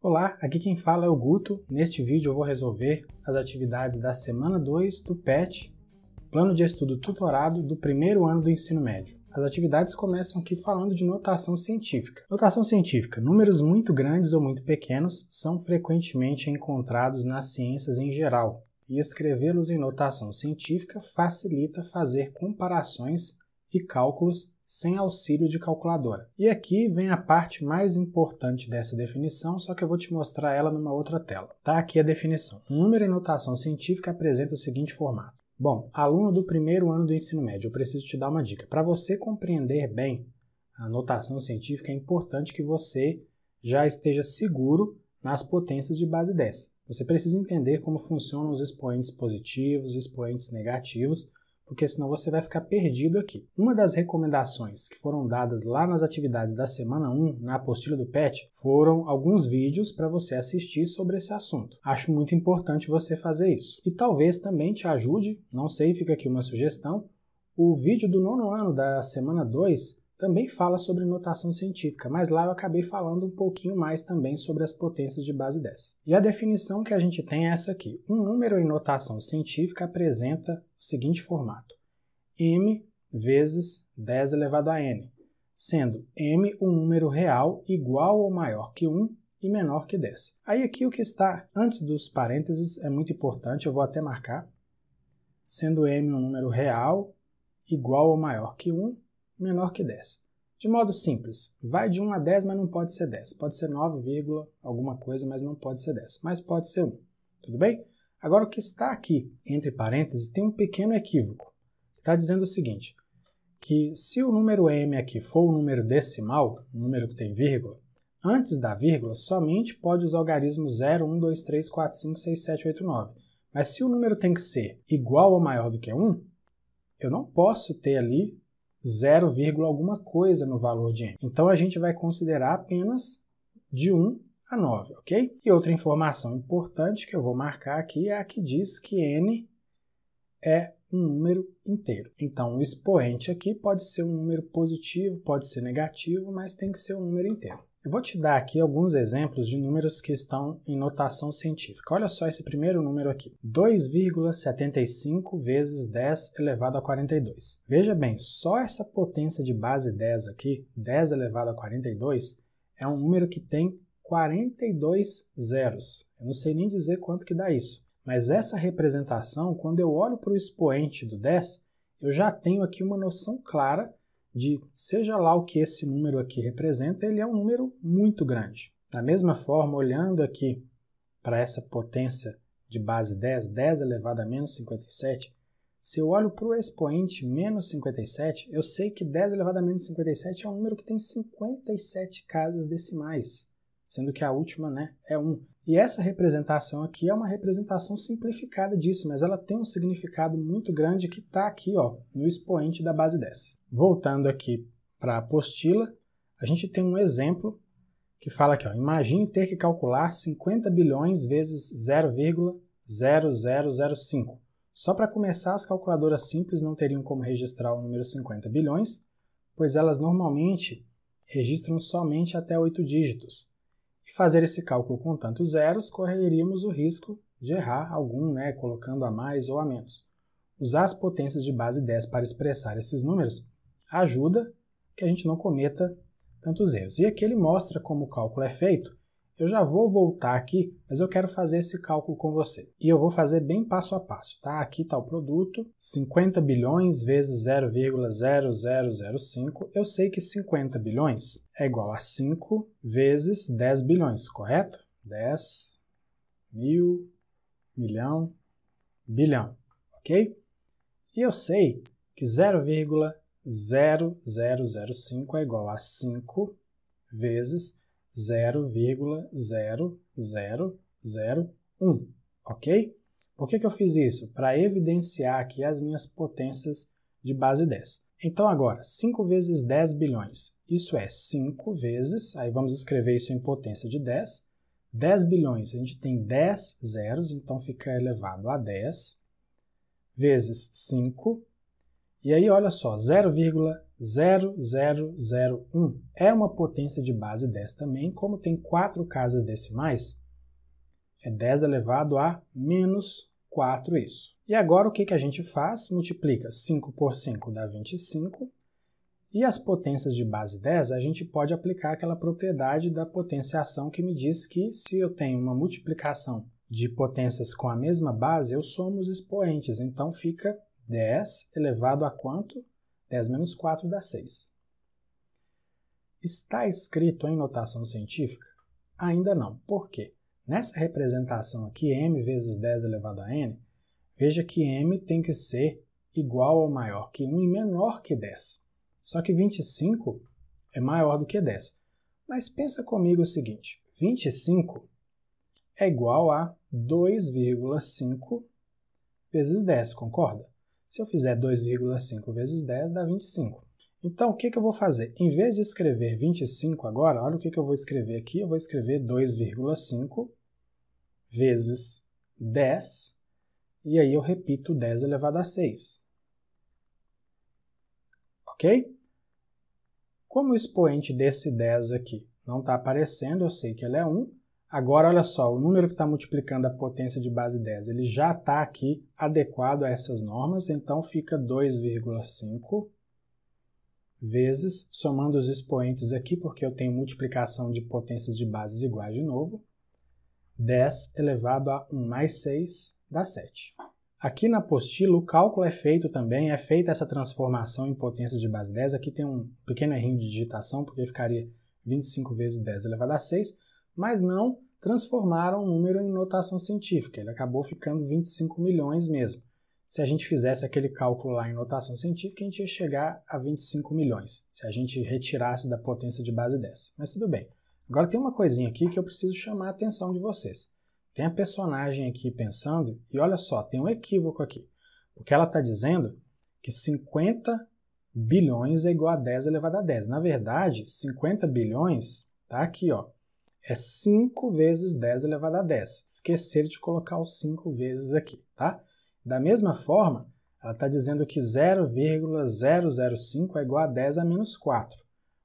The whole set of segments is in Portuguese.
Olá, aqui quem fala é o Guto. Neste vídeo eu vou resolver as atividades da semana 2 do PET, Plano de Estudo Tutorado do primeiro ano do ensino médio. As atividades começam aqui falando de notação científica. Notação científica: números muito grandes ou muito pequenos são frequentemente encontrados nas ciências em geral, e escrevê-los em notação científica facilita fazer comparações e cálculos sem auxílio de calculadora. E aqui vem a parte mais importante dessa definição, só que eu vou te mostrar ela numa outra tela. Tá aqui a definição. O número em notação científica apresenta o seguinte formato. Bom, aluno do primeiro ano do ensino médio, eu preciso te dar uma dica. Para você compreender bem a notação científica, é importante que você já esteja seguro nas potências de base 10. Você precisa entender como funcionam os expoentes positivos, expoentes negativos, porque senão você vai ficar perdido aqui. Uma das recomendações que foram dadas lá nas atividades da semana 1, na apostila do PET, foram alguns vídeos para você assistir sobre esse assunto. Acho muito importante você fazer isso. E talvez também te ajude, não sei, fica aqui uma sugestão, o vídeo do nono ano da semana 2 também fala sobre notação científica, mas lá eu acabei falando um pouquinho mais também sobre as potências de base 10. E a definição que a gente tem é essa aqui: um número em notação científica apresenta o seguinte formato: m vezes 10 elevado a n, sendo m um número real igual ou maior que 1 e menor que 10. Aí aqui o que está antes dos parênteses é muito importante, eu vou até marcar, sendo m um número real igual ou maior que 1, menor que 10. De modo simples, vai de 1 a 10, mas não pode ser 10. Pode ser 9, alguma coisa, mas não pode ser 10. Mas pode ser 1. Tudo bem? Agora, o que está aqui, entre parênteses, tem um pequeno equívoco. Está dizendo o seguinte, que se o número m aqui for o número decimal, um número que tem vírgula, antes da vírgula somente pode os algarismos 0, 1, 2, 3, 4, 5, 6, 7, 8, 9. Mas se o número tem que ser igual ou maior do que 1, eu não posso ter ali 0, alguma coisa no valor de m. Então a gente vai considerar apenas de 1 a 9, ok? E outra informação importante que eu vou marcar aqui é a que diz que n é um número inteiro. Então, o expoente aqui pode ser um número positivo, pode ser negativo, mas tem que ser um número inteiro. Eu vou te dar aqui alguns exemplos de números que estão em notação científica. Olha só esse primeiro número aqui: 2,75 vezes 10 elevado a 42. Veja bem, só essa potência de base 10 aqui, 10 elevado a 42, é um número que tem 42 zeros. Eu não sei nem dizer quanto que dá isso. Mas essa representação, quando eu olho para o expoente do 10, eu já tenho aqui uma noção clara de seja lá o que esse número aqui representa, ele é um número muito grande. Da mesma forma, olhando aqui para essa potência de base 10, 10 elevado a menos 57, se eu olho para o expoente menos 57, eu sei que 10 elevado a menos 57 é um número que tem 57 casas decimais sendo que a última né, é 1. E essa representação aqui é uma representação simplificada disso, mas ela tem um significado muito grande que está aqui ó, no expoente da base 10. Voltando aqui para a apostila, a gente tem um exemplo que fala aqui, ó, imagine ter que calcular 50 bilhões vezes 0,0005. Só para começar, as calculadoras simples não teriam como registrar o número 50 bilhões, pois elas normalmente registram somente até 8 dígitos e fazer esse cálculo com tantos zeros, correríamos o risco de errar algum, né, colocando a mais ou a menos. Usar as potências de base 10 para expressar esses números ajuda que a gente não cometa tantos erros. E aqui ele mostra como o cálculo é feito eu já vou voltar aqui, mas eu quero fazer esse cálculo com você. E eu vou fazer bem passo a passo, tá? Aqui está o produto, 50 bilhões vezes 0,0005. Eu sei que 50 bilhões é igual a 5 vezes 10 bilhões, correto? 10 mil, milhão, bilhão, ok? E eu sei que 0,0005 é igual a 5 vezes 0,0001, ok? Por que, que eu fiz isso? Para evidenciar aqui as minhas potências de base 10. Então agora, 5 vezes 10 bilhões, isso é 5 vezes, aí vamos escrever isso em potência de 10. 10 bilhões, a gente tem 10 zeros, então fica elevado a 10, vezes 5, e aí olha só, 0,0001 0001 é uma potência de base 10 também, como tem 4 casas decimais, é 10 elevado a menos 4 isso. E agora o que, que a gente faz? Multiplica 5 por 5 dá 25, e as potências de base 10 a gente pode aplicar aquela propriedade da potenciação que me diz que se eu tenho uma multiplicação de potências com a mesma base, eu somo os expoentes, então fica 10 elevado a quanto? 10 menos 4 dá 6. Está escrito em notação científica? Ainda não. Por quê? Nessa representação aqui, m vezes 10 elevado a n, veja que m tem que ser igual ou maior que 1 e menor que 10. Só que 25 é maior do que 10. Mas pensa comigo o seguinte, 25 é igual a 2,5 vezes 10, concorda? Se eu fizer 2,5 vezes 10, dá 25. Então, o que, que eu vou fazer? Em vez de escrever 25 agora, olha o que, que eu vou escrever aqui. Eu vou escrever 2,5 vezes 10, e aí eu repito 10 elevado a 6. Ok? Como o expoente desse 10 aqui não está aparecendo, eu sei que ele é 1, Agora, olha só, o número que está multiplicando a potência de base 10, ele já está aqui adequado a essas normas, então fica 2,5 vezes, somando os expoentes aqui, porque eu tenho multiplicação de potências de bases iguais de novo, 10 elevado a 1 mais 6 dá 7. Aqui na apostila o cálculo é feito também, é feita essa transformação em potências de base 10, aqui tem um pequeno errinho de digitação, porque ficaria 25 vezes 10 elevado a 6, mas não transformaram o número em notação científica. Ele acabou ficando 25 milhões mesmo. Se a gente fizesse aquele cálculo lá em notação científica, a gente ia chegar a 25 milhões, se a gente retirasse da potência de base 10. Mas tudo bem. Agora tem uma coisinha aqui que eu preciso chamar a atenção de vocês. Tem a personagem aqui pensando, e olha só, tem um equívoco aqui. O que ela está dizendo que 50 bilhões é igual a 10 elevado a 10. Na verdade, 50 bilhões está aqui, ó, é 5 vezes 10 elevado a 10. Esquecer de colocar os 5 vezes aqui, tá? Da mesma forma, ela está dizendo que 0,005 é igual a 10 a menos 4.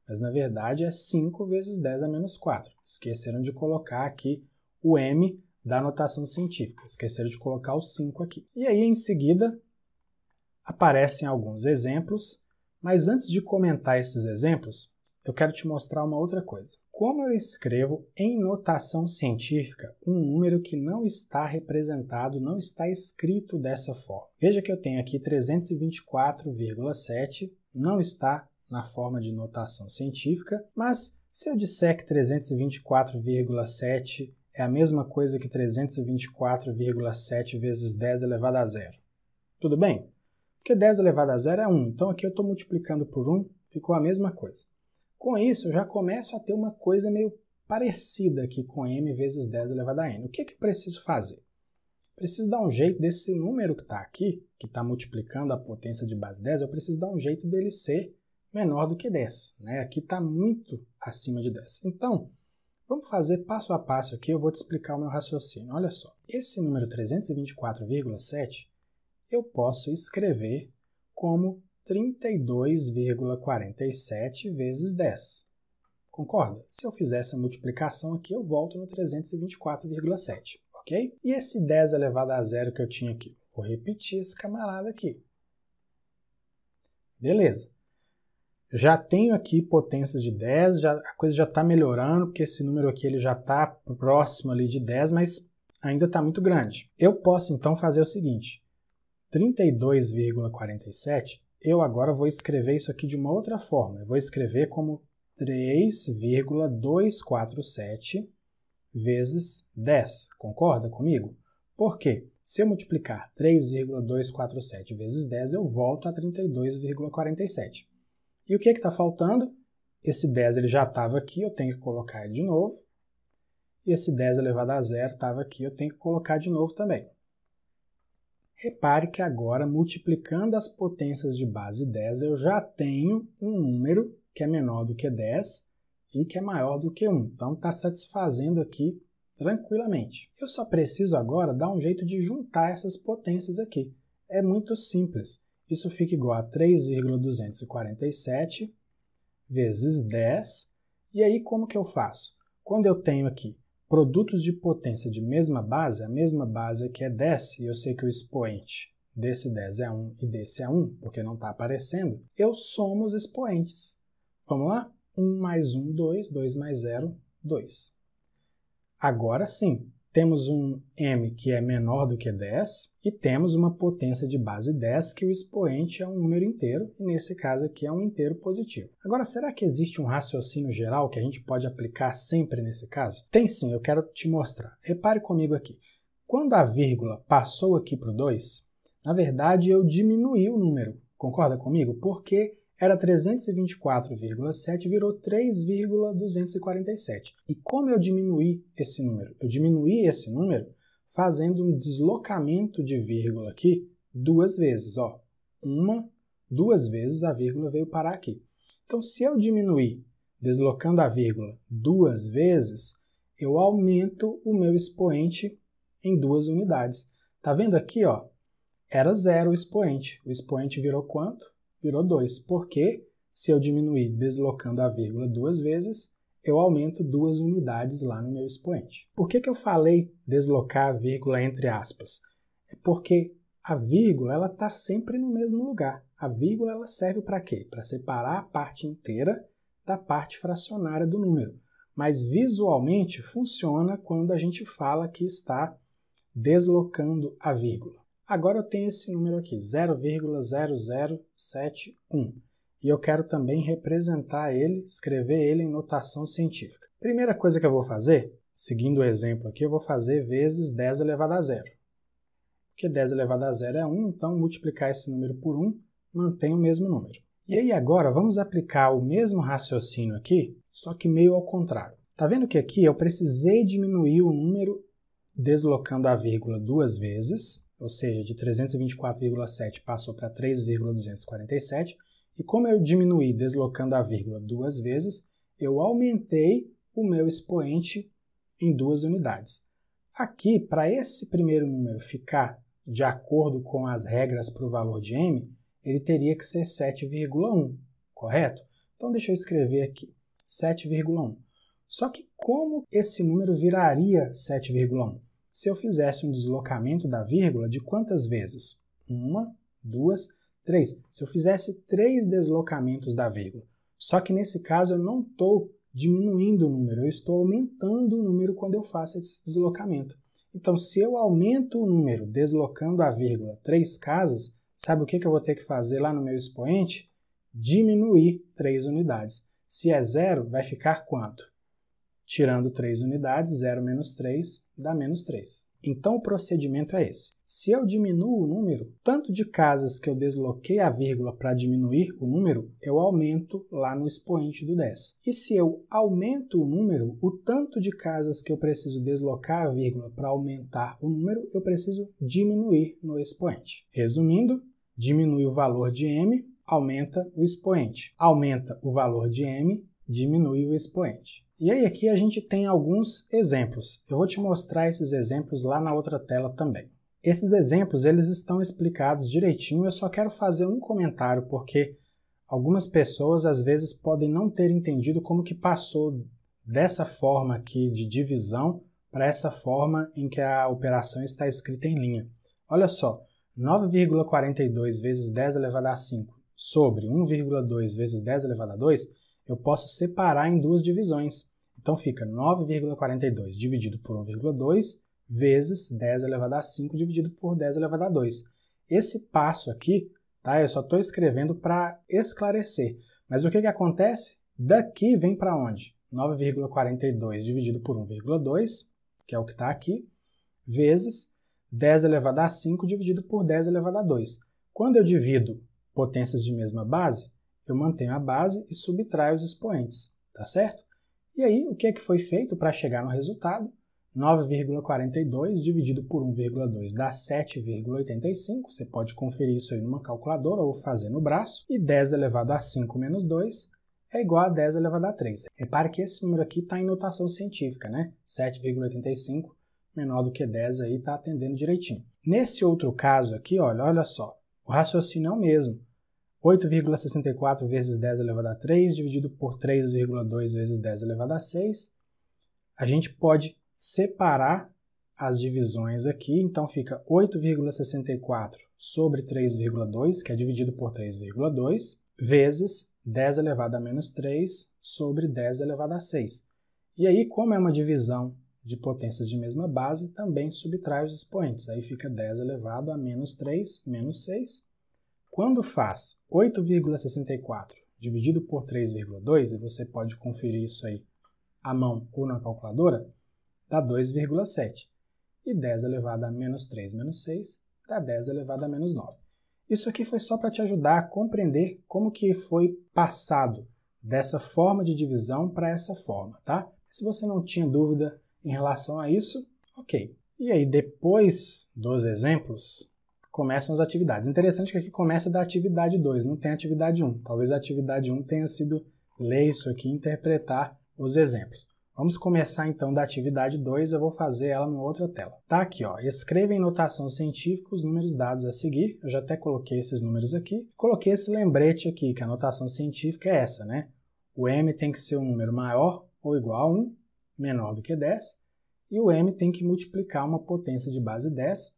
Mas, na verdade, é 5 vezes 10 a menos 4. Esqueceram de colocar aqui o m da notação científica. Esqueceram de colocar o 5 aqui. E aí, em seguida, aparecem alguns exemplos. Mas antes de comentar esses exemplos, eu quero te mostrar uma outra coisa. Como eu escrevo em notação científica um número que não está representado, não está escrito dessa forma? Veja que eu tenho aqui 324,7, não está na forma de notação científica, mas se eu disser que 324,7 é a mesma coisa que 324,7 vezes 10 elevado a zero, tudo bem? Porque 10 elevado a zero é 1, então aqui eu estou multiplicando por 1, ficou a mesma coisa. Com isso, eu já começo a ter uma coisa meio parecida aqui com m vezes 10 elevado a n. O que, é que eu preciso fazer? Preciso dar um jeito desse número que está aqui, que está multiplicando a potência de base 10, eu preciso dar um jeito dele ser menor do que 10. Né? Aqui está muito acima de 10. Então, vamos fazer passo a passo aqui, eu vou te explicar o meu raciocínio. Olha só, esse número 324,7 eu posso escrever como 32,47 vezes 10. Concorda? Se eu fizer essa multiplicação aqui, eu volto no 324,7, ok? E esse 10 elevado a zero que eu tinha aqui? Vou repetir esse camarada aqui. Beleza. Eu já tenho aqui potências de 10, já, a coisa já está melhorando, porque esse número aqui ele já está próximo ali de 10, mas ainda está muito grande. Eu posso então fazer o seguinte: 32,47 eu agora vou escrever isso aqui de uma outra forma. Eu vou escrever como 3,247 vezes 10. Concorda comigo? Por quê? Se eu multiplicar 3,247 vezes 10, eu volto a 32,47. E o que é está faltando? Esse 10 ele já estava aqui, eu tenho que colocar de novo. E esse 10 elevado a zero estava aqui, eu tenho que colocar de novo também. Repare que agora, multiplicando as potências de base 10, eu já tenho um número que é menor do que 10 e que é maior do que 1. Então, está satisfazendo aqui tranquilamente. Eu só preciso agora dar um jeito de juntar essas potências aqui. É muito simples. Isso fica igual a 3,247 vezes 10. E aí, como que eu faço? Quando eu tenho aqui produtos de potência de mesma base, a mesma base que é 10, e eu sei que o expoente desse 10 é 1 e desse é 1, porque não está aparecendo, eu somo os expoentes. Vamos lá? 1 mais 1, 2, 2 mais 0, 2. Agora sim, temos um m que é menor do que 10 e temos uma potência de base 10 que o expoente é um número inteiro, e nesse caso aqui é um inteiro positivo. Agora, será que existe um raciocínio geral que a gente pode aplicar sempre nesse caso? Tem sim, eu quero te mostrar. Repare comigo aqui. Quando a vírgula passou aqui para o 2, na verdade eu diminui o número, concorda comigo? Porque era 324,7, virou 3,247. E como eu diminuí esse número? Eu diminuí esse número fazendo um deslocamento de vírgula aqui duas vezes, ó. Uma, duas vezes a vírgula veio parar aqui. Então, se eu diminuir deslocando a vírgula duas vezes, eu aumento o meu expoente em duas unidades. Tá vendo aqui, ó? Era zero o expoente. O expoente virou quanto? virou 2, porque se eu diminuir deslocando a vírgula duas vezes, eu aumento duas unidades lá no meu expoente. Por que, que eu falei deslocar a vírgula entre aspas? É porque a vírgula ela está sempre no mesmo lugar. A vírgula ela serve para quê? Para separar a parte inteira da parte fracionária do número. Mas visualmente funciona quando a gente fala que está deslocando a vírgula. Agora eu tenho esse número aqui, 0,0071, e eu quero também representar ele, escrever ele em notação científica. Primeira coisa que eu vou fazer, seguindo o exemplo aqui, eu vou fazer vezes 10 elevado a zero. Porque 10 elevado a zero é 1, então multiplicar esse número por 1 mantém o mesmo número. E aí agora vamos aplicar o mesmo raciocínio aqui, só que meio ao contrário. Tá vendo que aqui eu precisei diminuir o número deslocando a vírgula duas vezes, ou seja, de 324,7 passou para 3,247, e como eu diminuí deslocando a vírgula duas vezes, eu aumentei o meu expoente em duas unidades. Aqui, para esse primeiro número ficar de acordo com as regras para o valor de m, ele teria que ser 7,1, correto? Então deixa eu escrever aqui, 7,1. Só que como esse número viraria 7,1? se eu fizesse um deslocamento da vírgula de quantas vezes? Uma, duas, três. Se eu fizesse três deslocamentos da vírgula. Só que nesse caso eu não estou diminuindo o número, eu estou aumentando o número quando eu faço esse deslocamento. Então, se eu aumento o número deslocando a vírgula três casas, sabe o que, que eu vou ter que fazer lá no meu expoente? Diminuir três unidades. Se é zero, vai ficar quanto? Tirando 3 unidades, 0 menos 3 dá menos 3. Então o procedimento é esse. Se eu diminuo o número, tanto de casas que eu desloquei a vírgula para diminuir o número, eu aumento lá no expoente do 10. E se eu aumento o número, o tanto de casas que eu preciso deslocar a vírgula para aumentar o número, eu preciso diminuir no expoente. Resumindo, diminui o valor de m, aumenta o expoente. Aumenta o valor de m, diminui o expoente. E aí aqui a gente tem alguns exemplos. Eu vou te mostrar esses exemplos lá na outra tela também. Esses exemplos eles estão explicados direitinho, eu só quero fazer um comentário porque algumas pessoas às vezes podem não ter entendido como que passou dessa forma aqui de divisão para essa forma em que a operação está escrita em linha. Olha só, 9,42 vezes 10 elevado a 5 sobre 1,2 vezes 10 elevado a 2, eu posso separar em duas divisões. Então fica 9,42 dividido por 1,2 vezes 10 elevado a 5 dividido por 10 elevado a 2. Esse passo aqui, tá? Eu só estou escrevendo para esclarecer. Mas o que, que acontece? Daqui vem para onde? 9,42 dividido por 1,2, que é o que está aqui, vezes 10 elevado a 5 dividido por 10 elevado a 2. Quando eu divido potências de mesma base, eu mantenho a base e subtraio os expoentes, tá certo? E aí, o que é que foi feito para chegar no resultado? 9,42 dividido por 1,2 dá 7,85. Você pode conferir isso aí numa calculadora ou fazer no braço. E 10 elevado a 5 menos 2 é igual a 10 elevado a 3. Repare que esse número aqui está em notação científica, né? 7,85 menor do que 10 aí está atendendo direitinho. Nesse outro caso aqui, olha, olha só, o raciocínio é o mesmo. 8,64 vezes 10 elevado a 3 dividido por 3,2 vezes 10 elevado a 6. A gente pode separar as divisões aqui, então fica 8,64 sobre 3,2, que é dividido por 3,2, vezes 10 elevado a menos 3 sobre 10 elevado a 6. E aí, como é uma divisão de potências de mesma base, também subtrai os expoentes. Aí fica 10 elevado a menos 3 menos 6 quando faz 8,64 dividido por 3,2, e você pode conferir isso aí à mão ou na calculadora, dá 2,7. E 10 elevado a menos 3 menos 6 dá 10 elevado a menos 9. Isso aqui foi só para te ajudar a compreender como que foi passado dessa forma de divisão para essa forma, tá? Se você não tinha dúvida em relação a isso, ok. E aí, depois dos exemplos, começam as atividades. Interessante que aqui começa da atividade 2, não tem atividade 1. Um. Talvez a atividade 1 um tenha sido ler isso aqui interpretar os exemplos. Vamos começar então da atividade 2, eu vou fazer ela numa outra tela. Tá aqui, ó, escreva em notação científica os números dados a seguir. Eu já até coloquei esses números aqui. Coloquei esse lembrete aqui, que a notação científica é essa, né? O m tem que ser um número maior ou igual a 1, menor do que 10, e o m tem que multiplicar uma potência de base 10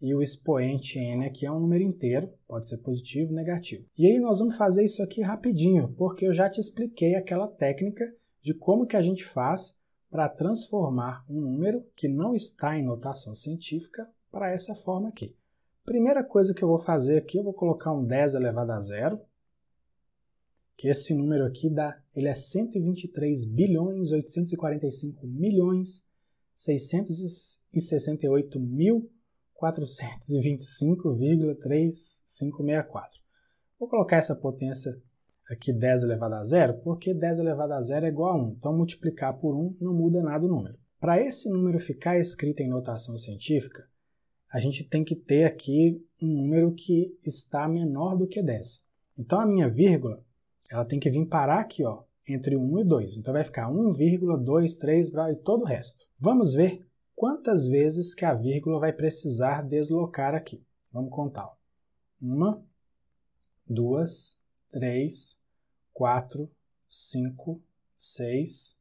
e o expoente n aqui é um número inteiro, pode ser positivo, negativo. E aí nós vamos fazer isso aqui rapidinho, porque eu já te expliquei aquela técnica de como que a gente faz para transformar um número que não está em notação científica para essa forma aqui. Primeira coisa que eu vou fazer aqui, eu vou colocar um 10 elevado a zero, que esse número aqui dá, ele é 123 bilhões 845 milhões 668 mil 425,3564. Vou colocar essa potência aqui 10 elevado a zero, porque 10 elevado a zero é igual a 1, então multiplicar por 1 não muda nada o número. Para esse número ficar escrito em notação científica, a gente tem que ter aqui um número que está menor do que 10. Então a minha vírgula, ela tem que vir parar aqui, ó, entre 1 e 2. Então vai ficar 1,23 e todo o resto. Vamos ver quantas vezes que a vírgula vai precisar deslocar aqui. Vamos contar: Uma, duas, três, quatro, cinco, seis,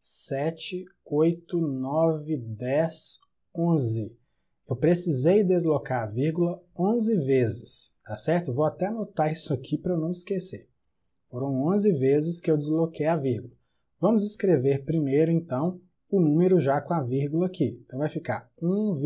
sete, oito, nove, dez, onze. Eu precisei deslocar a vírgula onze vezes, tá certo? Vou até anotar isso aqui para eu não esquecer. Foram onze vezes que eu desloquei a vírgula. Vamos escrever primeiro, então, o número já com a vírgula aqui. Então vai ficar 1,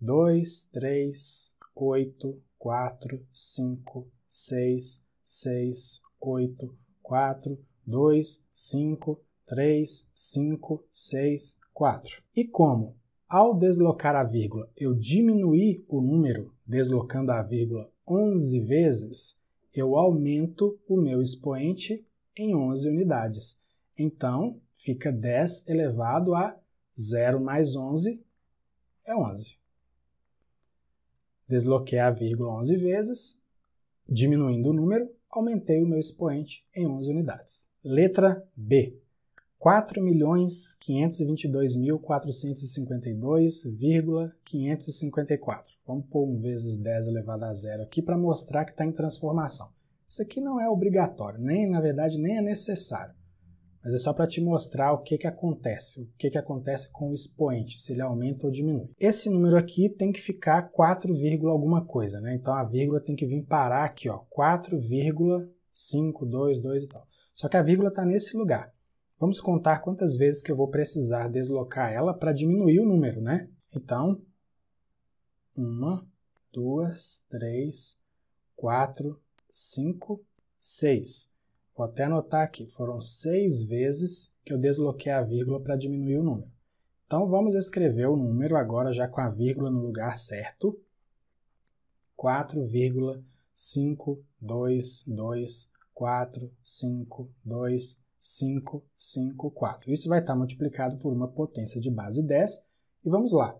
2, 3, 8, 4, 5, 6, 6, 8, 4, 2, 5, 3, 5, 6, 4. E como, ao deslocar a vírgula, eu diminuí o número, deslocando a vírgula 11 vezes, eu aumento o meu expoente em 11 unidades. Então, fica 10 elevado a 0 mais 11 é 11. Desloquei a vírgula 11 vezes, diminuindo o número, aumentei o meu expoente em 11 unidades. Letra B. 4.522.452,554. Vamos pôr 1 vezes 10 elevado a zero aqui para mostrar que está em transformação. Isso aqui não é obrigatório, nem na verdade nem é necessário mas é só para te mostrar o que, que acontece, o que, que acontece com o expoente, se ele aumenta ou diminui. Esse número aqui tem que ficar 4, alguma coisa, né? Então a vírgula tem que vir parar aqui, ó, 4,522 e tal. Só que a vírgula está nesse lugar. Vamos contar quantas vezes que eu vou precisar deslocar ela para diminuir o número, né? Então, uma, duas, três, quatro, cinco, seis. Vou até anotar aqui, foram seis vezes que eu desloquei a vírgula para diminuir o número. Então vamos escrever o número agora já com a vírgula no lugar certo. 4,5224525554. Isso vai estar tá multiplicado por uma potência de base 10. E vamos lá.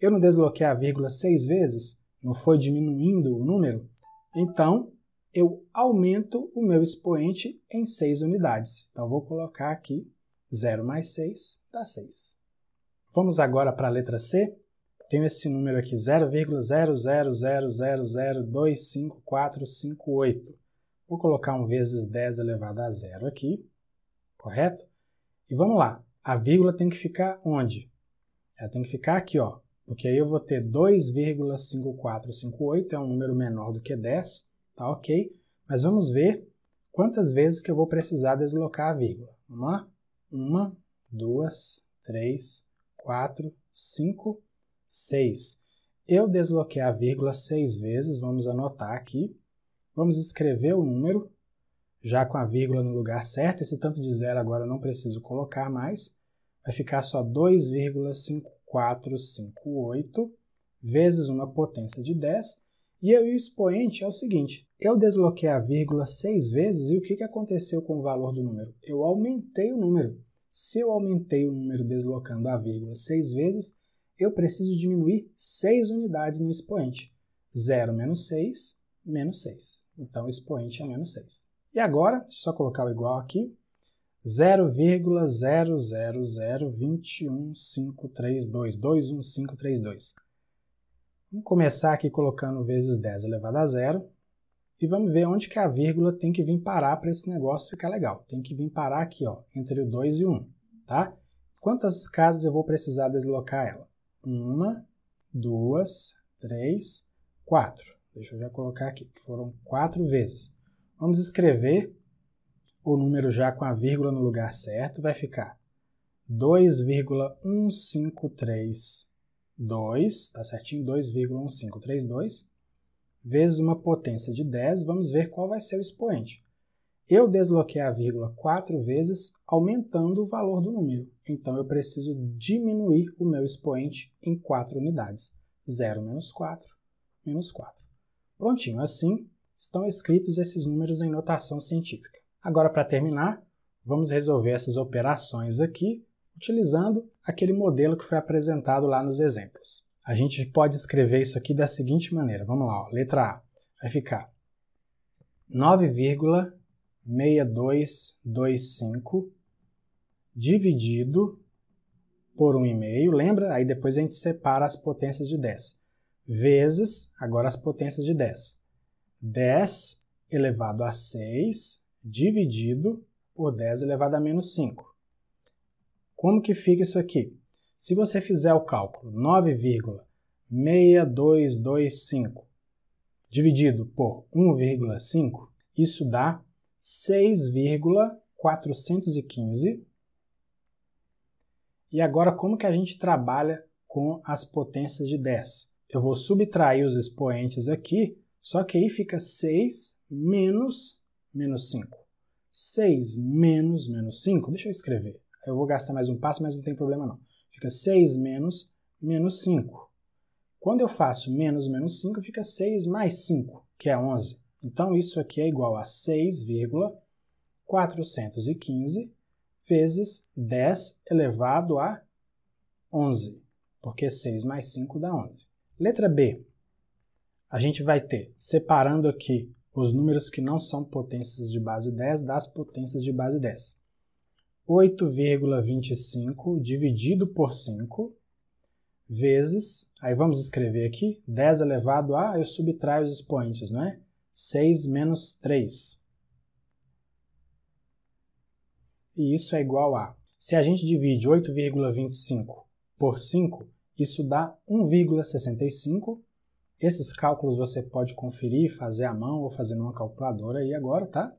Eu não desloquei a vírgula seis vezes? Não foi diminuindo o número? Então, eu aumento o meu expoente em 6 unidades. Então, vou colocar aqui 0 mais 6 dá 6. Vamos agora para a letra C. Tenho esse número aqui, 0,00002,5458. Vou colocar um vezes 10 elevado a zero aqui, correto? E vamos lá, a vírgula tem que ficar onde? Ela tem que ficar aqui, ó, porque aí eu vou ter 2,5458, é um número menor do que 10, Tá ok? Mas vamos ver quantas vezes que eu vou precisar deslocar a vírgula. Vamos lá? Uma, duas, três, quatro, cinco, seis. Eu desloquei a vírgula seis vezes, vamos anotar aqui. Vamos escrever o número, já com a vírgula no lugar certo. Esse tanto de zero agora eu não preciso colocar mais. Vai ficar só 2,5458 vezes uma potência de 10, e aí o expoente é o seguinte, eu desloquei a vírgula seis vezes e o que, que aconteceu com o valor do número? Eu aumentei o número. Se eu aumentei o número deslocando a vírgula seis vezes, eu preciso diminuir seis unidades no expoente. 0 menos 6, menos 6. Então, o expoente é menos 6. E agora, deixa eu só colocar o igual aqui, 0,00021532, 21532. Vamos começar aqui colocando vezes 10 elevado a zero e vamos ver onde que a vírgula tem que vir parar para esse negócio ficar legal. Tem que vir parar aqui, ó, entre o 2 e o 1, um, tá? Quantas casas eu vou precisar deslocar ela? Uma, duas, três, quatro. Deixa eu já colocar aqui, que foram quatro vezes. Vamos escrever o número já com a vírgula no lugar certo, vai ficar 2,153 2, tá certinho? 2,1532 vezes uma potência de 10, vamos ver qual vai ser o expoente. Eu desloquei a vírgula quatro vezes, aumentando o valor do número. Então, eu preciso diminuir o meu expoente em quatro unidades. 0 menos 4, menos 4. Prontinho, assim estão escritos esses números em notação científica. Agora, para terminar, vamos resolver essas operações aqui utilizando aquele modelo que foi apresentado lá nos exemplos. A gente pode escrever isso aqui da seguinte maneira. Vamos lá, ó, letra A. Vai ficar 9,6225 dividido por 1,5, lembra? Aí depois a gente separa as potências de 10. Vezes, agora as potências de 10. 10 elevado a 6 dividido por 10 elevado a menos 5. Como que fica isso aqui? Se você fizer o cálculo 9,6225 dividido por 1,5, isso dá 6,415. E agora, como que a gente trabalha com as potências de 10? Eu vou subtrair os expoentes aqui, só que aí fica 6 menos menos 5. 6 menos menos 5, deixa eu escrever eu vou gastar mais um passo, mas não tem problema não. Fica 6 menos menos 5. Quando eu faço menos menos 5, fica 6 mais 5, que é 11. Então, isso aqui é igual a 6,415 vezes 10 elevado a 11, porque 6 mais 5 dá 11. Letra B. A gente vai ter, separando aqui os números que não são potências de base 10 das potências de base 10. 8,25 dividido por 5 vezes, aí vamos escrever aqui, 10 elevado a, eu subtraio os expoentes, não é? 6 menos 3. E isso é igual a, se a gente divide 8,25 por 5, isso dá 1,65. Esses cálculos você pode conferir, fazer à mão ou fazer numa calculadora aí agora, tá?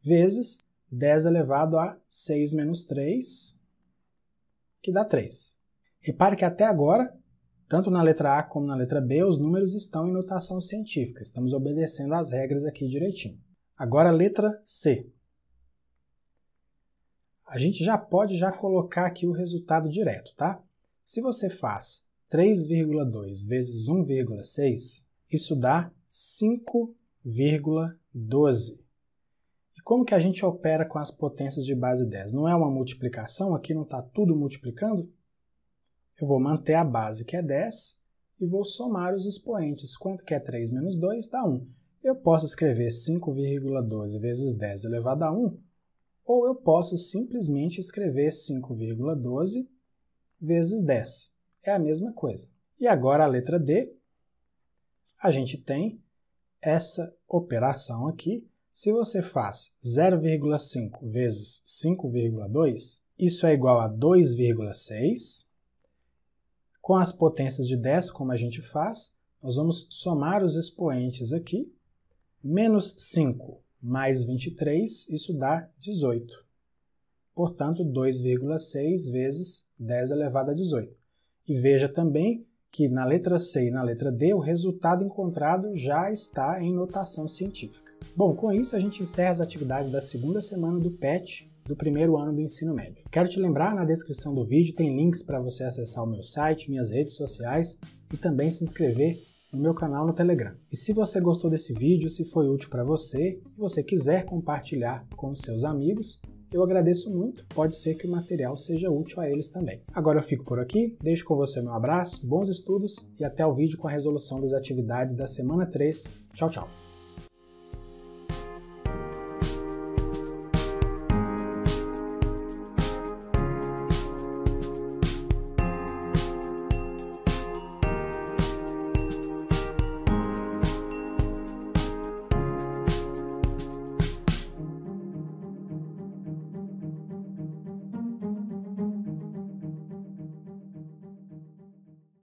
Vezes 10 elevado a 6 menos 3, que dá 3. Repare que até agora, tanto na letra A como na letra B, os números estão em notação científica. Estamos obedecendo às regras aqui direitinho. Agora a letra C. A gente já pode já colocar aqui o resultado direto, tá? Se você faz 3,2 vezes 1,6, isso dá 5,12 como que a gente opera com as potências de base 10? Não é uma multiplicação? Aqui não está tudo multiplicando? Eu vou manter a base, que é 10, e vou somar os expoentes. Quanto que é 3 menos 2? Dá 1. Eu posso escrever 5,12 vezes 10 elevado a 1, ou eu posso simplesmente escrever 5,12 vezes 10. É a mesma coisa. E agora a letra D, a gente tem essa operação aqui, se você faz 0,5 vezes 5,2, isso é igual a 2,6. Com as potências de 10, como a gente faz, nós vamos somar os expoentes aqui. Menos 5 mais 23, isso dá 18. Portanto, 2,6 vezes 10 elevado a 18. E veja também que na letra C e na letra D, o resultado encontrado já está em notação científica. Bom, com isso a gente encerra as atividades da segunda semana do PET do primeiro ano do ensino médio. Quero te lembrar, na descrição do vídeo tem links para você acessar o meu site, minhas redes sociais e também se inscrever no meu canal no Telegram. E se você gostou desse vídeo, se foi útil para você e você quiser compartilhar com seus amigos, eu agradeço muito. Pode ser que o material seja útil a eles também. Agora eu fico por aqui, deixo com você meu abraço, bons estudos e até o vídeo com a resolução das atividades da semana 3. Tchau, tchau!